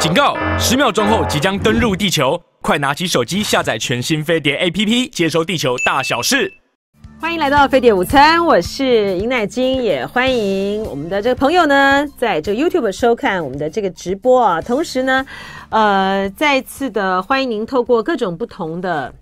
警告！十秒钟后即将登陆地球，快拿起手机下载全新飞碟 APP，接收地球大小事。欢迎来到飞碟午餐，我是尹乃金，也欢迎我们的这个朋友呢，在这个 YouTube 收看我们的这个直播啊。同时呢，呃，再次的欢迎您透过各种不同的、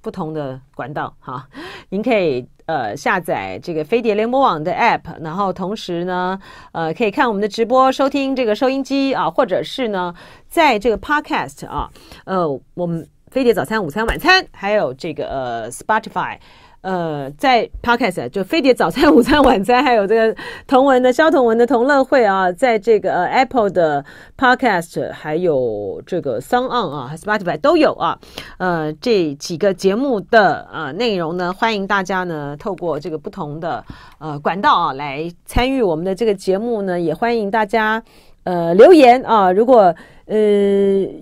不同的管道，哈，您可以。呃，下载这个飞碟联播网的 App，然后同时呢，呃，可以看我们的直播，收听这个收音机啊，或者是呢，在这个 Podcast 啊，呃，我们飞碟早餐、午餐、晚餐，还有这个呃 Spotify。呃，在 Podcast 就飞碟早餐、午餐、晚餐，还有这个同文的肖同文的同乐会啊，在这个 Apple 的 Podcast，还有这个 s o n g On 啊，Spotify 都有啊。呃，这几个节目的呃内容呢，欢迎大家呢透过这个不同的呃管道啊来参与我们的这个节目呢，也欢迎大家。呃，留言啊，如果呃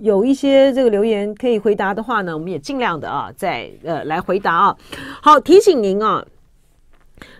有一些这个留言可以回答的话呢，我们也尽量的啊，再呃来回答啊。好，提醒您啊，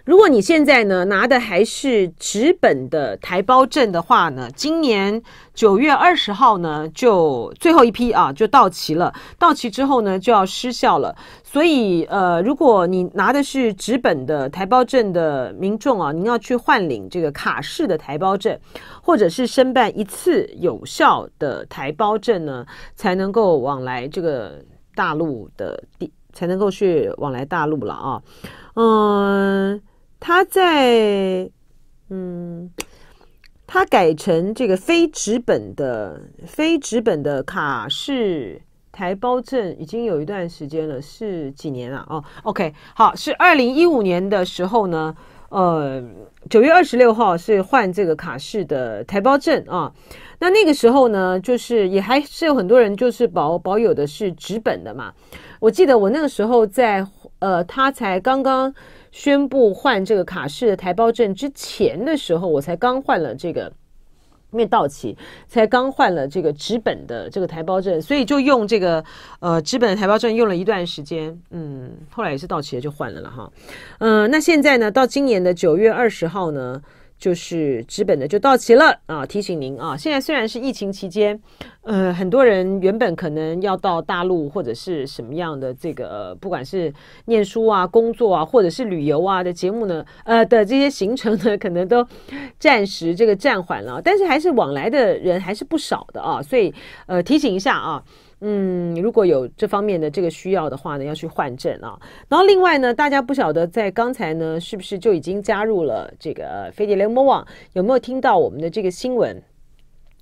如果你现在呢拿的还是直本的台胞证的话呢，今年九月二十号呢就最后一批啊，就到期了，到期之后呢就要失效了。所以，呃，如果你拿的是纸本的台胞证的民众啊，您要去换领这个卡式的台胞证，或者是申办一次有效的台胞证呢，才能够往来这个大陆的地，才能够去往来大陆了啊。嗯，他在，嗯，他改成这个非纸本的，非纸本的卡式。台胞证已经有一段时间了，是几年了哦？OK，好，是二零一五年的时候呢，呃，九月二十六号是换这个卡式的台胞证啊。那那个时候呢，就是也还是有很多人就是保保有的是纸本的嘛。我记得我那个时候在呃，他才刚刚宣布换这个卡式的台胞证之前的时候，我才刚换了这个。面到期，才刚换了这个纸本的这个台胞证，所以就用这个呃纸本的台胞证用了一段时间，嗯，后来也是到期了就换了了哈，嗯，那现在呢，到今年的九月二十号呢。就是资本的就到齐了啊！提醒您啊，现在虽然是疫情期间，呃，很多人原本可能要到大陆或者是什么样的这个，不管是念书啊、工作啊，或者是旅游啊的节目呢，呃的这些行程呢，可能都暂时这个暂缓了。但是还是往来的人还是不少的啊，所以呃提醒一下啊。嗯，如果有这方面的这个需要的话呢，要去换证啊。然后另外呢，大家不晓得在刚才呢，是不是就已经加入了这个飞碟联盟网？有没有听到我们的这个新闻？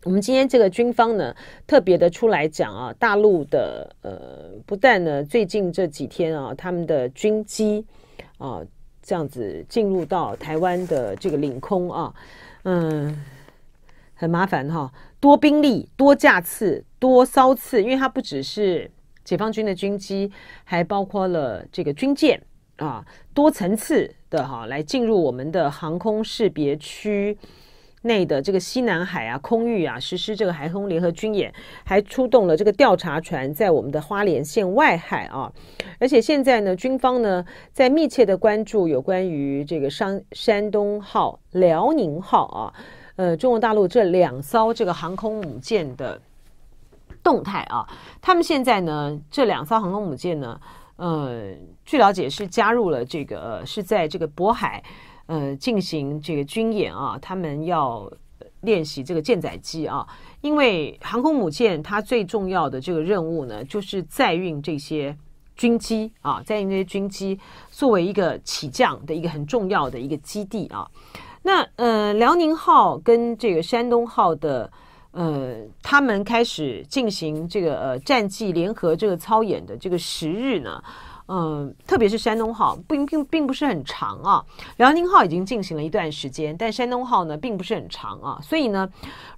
我们今天这个军方呢，特别的出来讲啊，大陆的呃，不但呢，最近这几天啊，他们的军机啊，这样子进入到台湾的这个领空啊，嗯，很麻烦哈，多兵力，多架次。多骚次，因为它不只是解放军的军机，还包括了这个军舰啊，多层次的哈，来进入我们的航空识别区内的这个西南海啊空域啊，实施这个海空联合军演，还出动了这个调查船在我们的花莲县外海啊，而且现在呢，军方呢在密切的关注有关于这个山山东号、辽宁号啊，呃，中国大陆这两艘这个航空母舰的。动态啊，他们现在呢，这两艘航空母舰呢，呃，据了解是加入了这个，是在这个渤海呃进行这个军演啊，他们要练习这个舰载机啊，因为航空母舰它最重要的这个任务呢，就是载运这些军机啊，载运这些军机作为一个起降的一个很重要的一个基地啊，那呃，辽宁号跟这个山东号的。呃，他们开始进行这个呃战绩联合这个操演的这个时日呢，嗯，特别是山东号，并并并不是很长啊。辽宁号已经进行了一段时间，但山东号呢并不是很长啊。所以呢，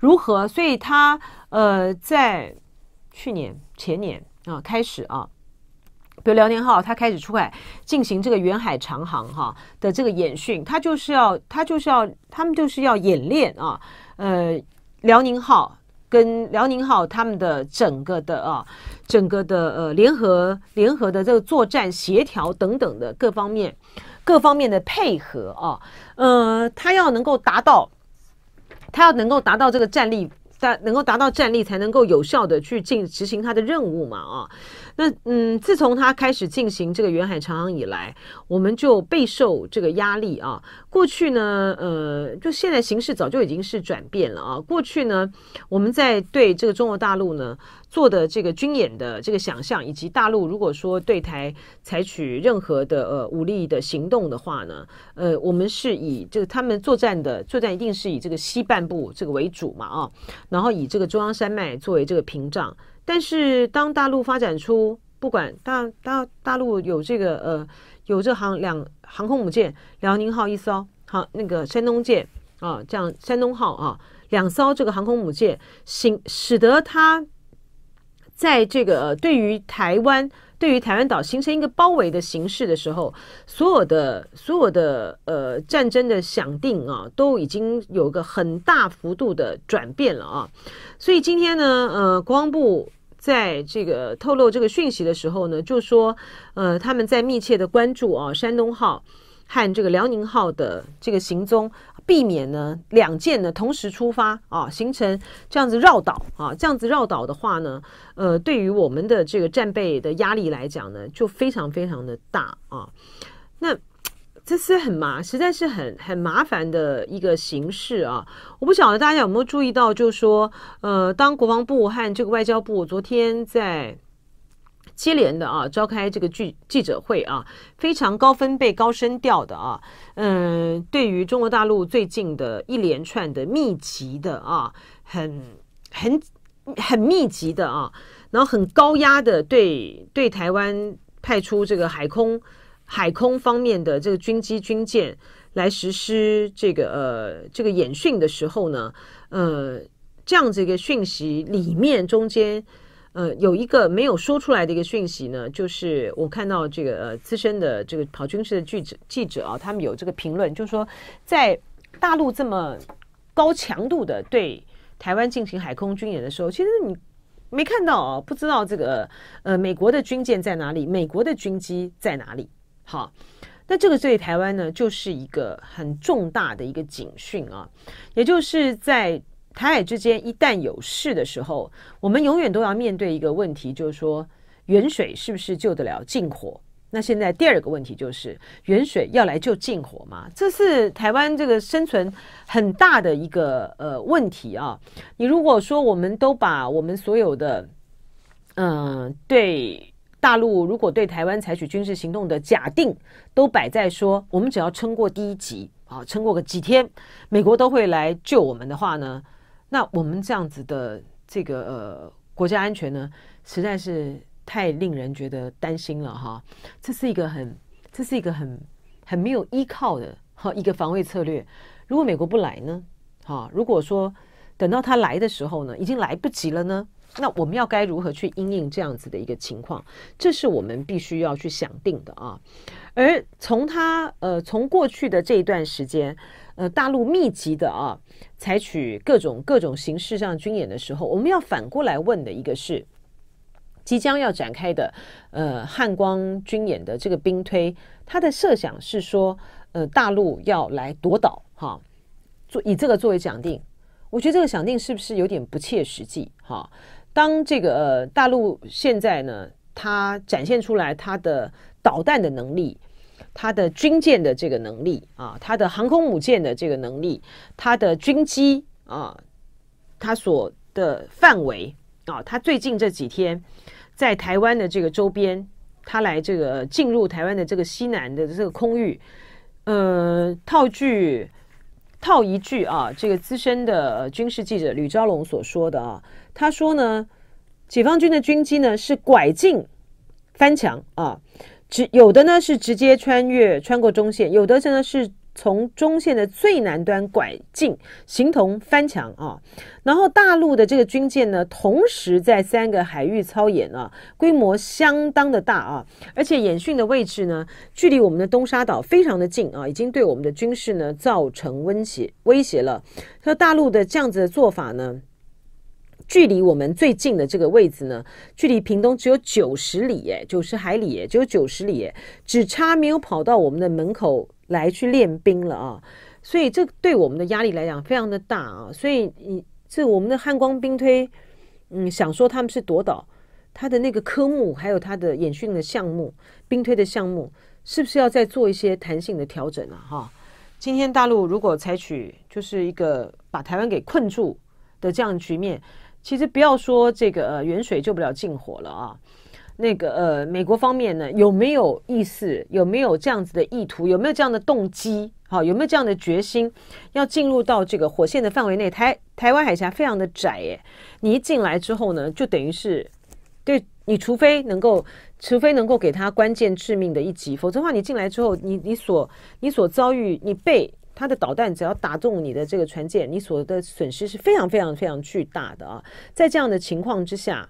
如何？所以他呃在去年前年啊开始啊，比如辽宁号它开始出海进行这个远海长航哈的这个演训，它就是要它就是要他们就是要演练啊，呃。辽宁号跟辽宁号，他们的整个的啊，整个的呃联合联合的这个作战协调等等的各方面各方面的配合啊，呃，他要能够达到，他要能够达到这个战力，但能够达到战力，才能够有效的去进执行他的任务嘛啊。那嗯，自从他开始进行这个远海长航以来，我们就备受这个压力啊。过去呢，呃，就现在形势早就已经是转变了啊。过去呢，我们在对这个中国大陆呢做的这个军演的这个想象，以及大陆如果说对台采取任何的呃武力的行动的话呢，呃，我们是以这个他们作战的作战一定是以这个西半部这个为主嘛啊，然后以这个中央山脉作为这个屏障。但是，当大陆发展出不管大大大陆有这个呃有这航两航空母舰辽宁号一艘，好那个山东舰啊，这样山东号啊，两艘这个航空母舰行，使得它在这个对于台湾对于台湾岛形成一个包围的形式的时候，所有的所有的呃战争的想定啊，都已经有个很大幅度的转变了啊。所以今天呢，呃，国防部。在这个透露这个讯息的时候呢，就说，呃，他们在密切的关注啊，山东号和这个辽宁号的这个行踪，避免呢两舰呢同时出发啊，形成这样子绕岛啊，这样子绕岛的话呢，呃，对于我们的这个战备的压力来讲呢，就非常非常的大啊，那。这是很麻，实在是很很麻烦的一个形式啊！我不晓得大家有没有注意到，就是说，呃，当国防部和这个外交部昨天在接连的啊召开这个记记者会啊，非常高分贝、高声调的啊，嗯，对于中国大陆最近的一连串的密集的啊，很很很密集的啊，然后很高压的对对台湾派出这个海空。海空方面的这个军机、军舰来实施这个呃这个演训的时候呢，呃，这样子一个讯息里面中间呃有一个没有说出来的一个讯息呢，就是我看到这个呃资深的这个跑军事的记者记者啊，他们有这个评论，就说在大陆这么高强度的对台湾进行海空军演的时候，其实你没看到啊，不知道这个呃美国的军舰在哪里，美国的军机在哪里。好，那这个对台湾呢，就是一个很重大的一个警讯啊。也就是在台海之间一旦有事的时候，我们永远都要面对一个问题，就是说远水是不是救得了近火？那现在第二个问题就是远水要来救近火吗？这是台湾这个生存很大的一个呃问题啊。你如果说我们都把我们所有的嗯对。大陆如果对台湾采取军事行动的假定，都摆在说，我们只要撑过第一集啊，撑过个几天，美国都会来救我们的话呢，那我们这样子的这个呃国家安全呢，实在是太令人觉得担心了哈。这是一个很，这是一个很很没有依靠的哈一个防卫策略。如果美国不来呢，哈，如果说等到他来的时候呢，已经来不及了呢。那我们要该如何去应应这样子的一个情况？这是我们必须要去想定的啊。而从他呃，从过去的这一段时间，呃，大陆密集的啊，采取各种各种形式上军演的时候，我们要反过来问的一个是，即将要展开的呃汉光军演的这个兵推，他的设想是说，呃，大陆要来夺岛哈，做以这个作为讲定，我觉得这个想定是不是有点不切实际哈？当这个呃大陆现在呢，它展现出来它的导弹的能力，它的军舰的这个能力啊，它的航空母舰的这个能力，它的军机啊，它所的范围啊，它最近这几天在台湾的这个周边，它来这个进入台湾的这个西南的这个空域，呃，套句。套一句啊，这个资深的军事记者吕昭龙所说的啊，他说呢，解放军的军机呢是拐进翻墙啊，直有的呢是直接穿越穿过中线，有的真的是。从中线的最南端拐进，形同翻墙啊！然后大陆的这个军舰呢，同时在三个海域操演啊，规模相当的大啊，而且演训的位置呢，距离我们的东沙岛非常的近啊，已经对我们的军事呢造成威胁威胁了。说大陆的这样子的做法呢，距离我们最近的这个位置呢，距离屏东只有九十里耶，九十海里耶，只有九十里耶，只差没有跑到我们的门口。来去练兵了啊，所以这对我们的压力来讲非常的大啊，所以你这我们的汉光兵推，嗯，想说他们是夺岛，他的那个科目还有他的演训的项目，兵推的项目是不是要再做一些弹性的调整啊？哈，今天大陆如果采取就是一个把台湾给困住的这样局面，其实不要说这个远水救不了近火了啊。那个呃，美国方面呢，有没有意思？有没有这样子的意图？有没有这样的动机？好，有没有这样的决心，要进入到这个火线的范围内？台台湾海峡非常的窄耶，你一进来之后呢，就等于是对，你除非能够，除非能够给他关键致命的一击，否则的话你进来之后，你你所你所遭遇，你被他的导弹只要打中你的这个船舰，你所的损失是非常非常非常巨大的啊！在这样的情况之下。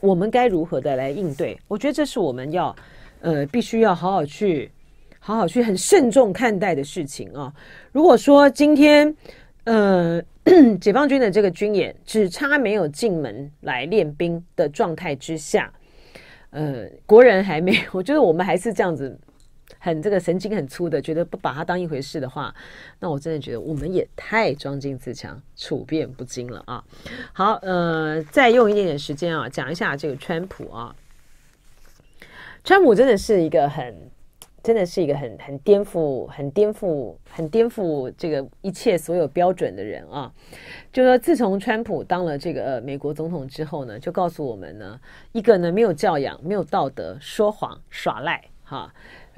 我们该如何的来应对？我觉得这是我们要，呃，必须要好好去、好好去很慎重看待的事情啊。如果说今天，呃，解放军的这个军演只差没有进门来练兵的状态之下，呃，国人还没有，我觉得我们还是这样子。很这个神经很粗的，觉得不把它当一回事的话，那我真的觉得我们也太装进自强、处变不惊了啊！好，呃，再用一点点时间啊，讲一下这个川普啊。川普真的是一个很，真的是一个很很颠覆、很颠覆、很颠覆这个一切所有标准的人啊！就说自从川普当了这个美国总统之后呢，就告诉我们呢，一个呢没有教养、没有道德、说谎耍赖哈。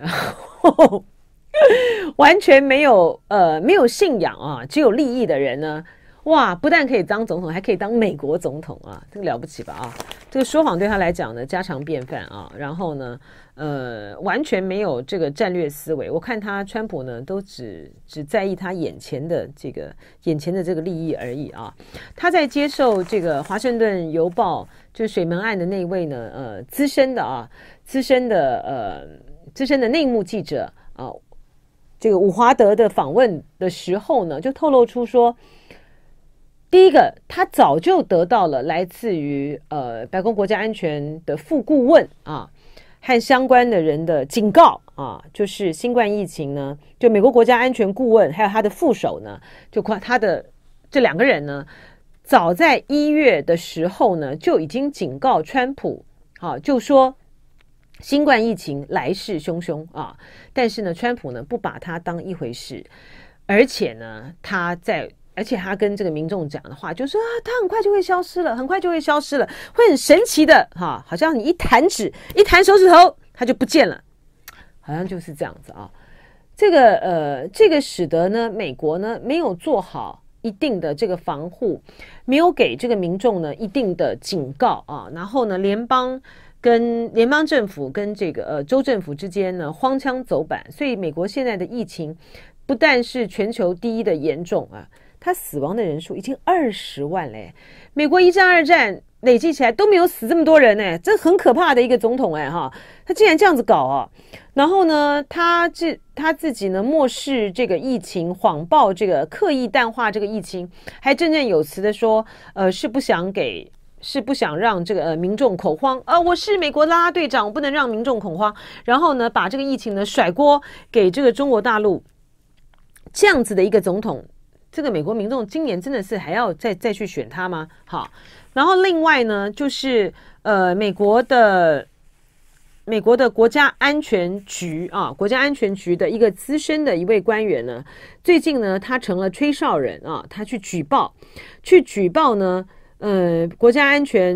后 完全没有呃没有信仰啊，只有利益的人呢，哇，不但可以当总统，还可以当美国总统啊，这个了不起吧啊？这个说谎对他来讲呢，家常便饭啊。然后呢，呃，完全没有这个战略思维。我看他川普呢，都只只在意他眼前的这个眼前的这个利益而已啊。他在接受这个《华盛顿邮报》就水门案的那位呢，呃，资深的啊，资深的呃。资深的内幕记者啊，这个伍华德的访问的时候呢，就透露出说，第一个，他早就得到了来自于呃白宫国家安全的副顾问啊和相关的人的警告啊，就是新冠疫情呢，就美国国家安全顾问还有他的副手呢，就夸他的这两个人呢，早在一月的时候呢，就已经警告川普，好就说。新冠疫情来势汹汹啊！但是呢，川普呢不把它当一回事，而且呢，他在而且他跟这个民众讲的话，就是啊，他很快就会消失了，很快就会消失了，会很神奇的哈，好像你一弹指一弹手指头，它就不见了，好像就是这样子啊。这个呃，这个使得呢，美国呢没有做好一定的这个防护，没有给这个民众呢一定的警告啊。然后呢，联邦。跟联邦政府、跟这个呃州政府之间呢，荒腔走板，所以美国现在的疫情不但是全球第一的严重啊，他死亡的人数已经二十万嘞。美国一战、二战累计起来都没有死这么多人呢，这很可怕的一个总统哎哈，他竟然这样子搞啊！然后呢，他这他自己呢，漠视这个疫情，谎报这个，刻意淡化这个疫情，还振振有词的说，呃，是不想给。是不想让这个呃民众恐慌，呃，我是美国拉啦啦队长，我不能让民众恐慌。然后呢，把这个疫情呢甩锅给这个中国大陆，这样子的一个总统，这个美国民众今年真的是还要再再去选他吗？好，然后另外呢，就是呃，美国的美国的国家安全局啊，国家安全局的一个资深的一位官员呢，最近呢，他成了吹哨人啊，他去举报，去举报呢。呃，国家安全，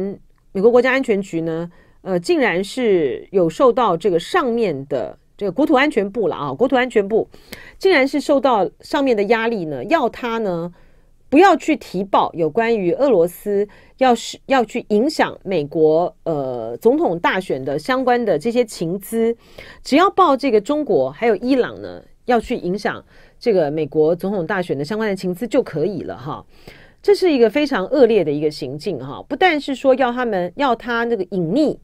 美国国家安全局呢，呃，竟然是有受到这个上面的这个国土安全部了啊，国土安全部，竟然是受到上面的压力呢，要他呢不要去提报有关于俄罗斯要是要去影响美国呃总统大选的相关的这些情资，只要报这个中国还有伊朗呢要去影响这个美国总统大选的相关的情资就可以了哈。这是一个非常恶劣的一个行径，哈！不但是说要他们要他那个隐匿、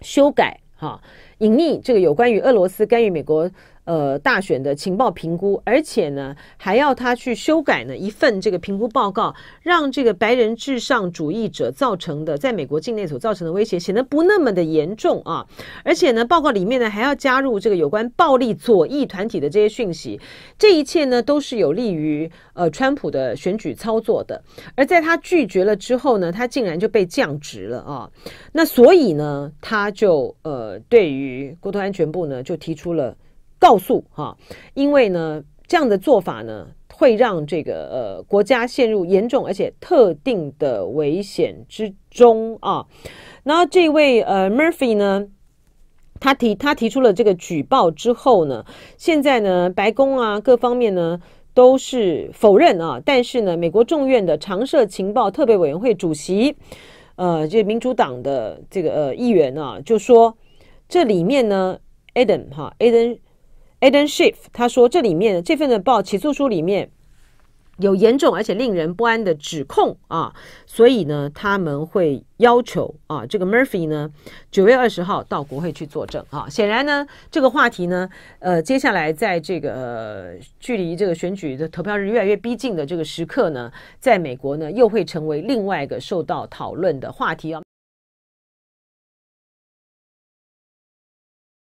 修改，哈，隐匿这个有关于俄罗斯干预美国。呃，大选的情报评估，而且呢，还要他去修改呢一份这个评估报告，让这个白人至上主义者造成的在美国境内所造成的威胁显得不那么的严重啊。而且呢，报告里面呢还要加入这个有关暴力左翼团体的这些讯息，这一切呢都是有利于呃川普的选举操作的。而在他拒绝了之后呢，他竟然就被降职了啊。那所以呢，他就呃对于国土安全部呢就提出了。告诉哈，因为呢，这样的做法呢，会让这个呃国家陷入严重而且特定的危险之中啊。然后这位呃 Murphy 呢，他提他提出了这个举报之后呢，现在呢白宫啊各方面呢都是否认啊，但是呢，美国众院的常设情报特别委员会主席，呃，这民主党的这个呃议员啊，就说这里面呢，Adam 哈 Adam。a d e n Schiff 他说：“这里面这份的报起诉书里面有严重而且令人不安的指控啊，所以呢他们会要求啊这个 Murphy 呢九月二十号到国会去作证啊。显然呢这个话题呢呃接下来在这个距离这个选举的投票日越来越逼近的这个时刻呢，在美国呢又会成为另外一个受到讨论的话题啊。”